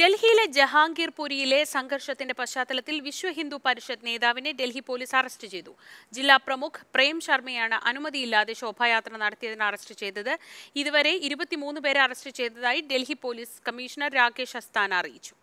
ഡൽഹിയിലെ ജഹാംഗീർപുരിയിലെ സംഘർഷത്തിന്റെ പശ്ചാത്തലത്തിൽ വിശ്വ ഹിന്ദു പരിഷത്ത് നേതാവിനെ ഡൽഹി പോലീസ് അറസ്റ്റ് ചെയ്തു ജില്ലാ പ്രമുഖ് പ്രേം ശർമ്മയാണ് അനുമതിയില്ലാതെ ശോഭായാത്ര നടത്തിയതിന് അറസ്റ്റ് ചെയ്തത് ഇതുവരെ ഇരുപത്തിമൂന്ന് പേരെ അറസ്റ്റ് ചെയ്തതായി ഡൽഹി പോലീസ് കമ്മീഷണർ രാകേഷ് അസ്താന അറിയിച്ചു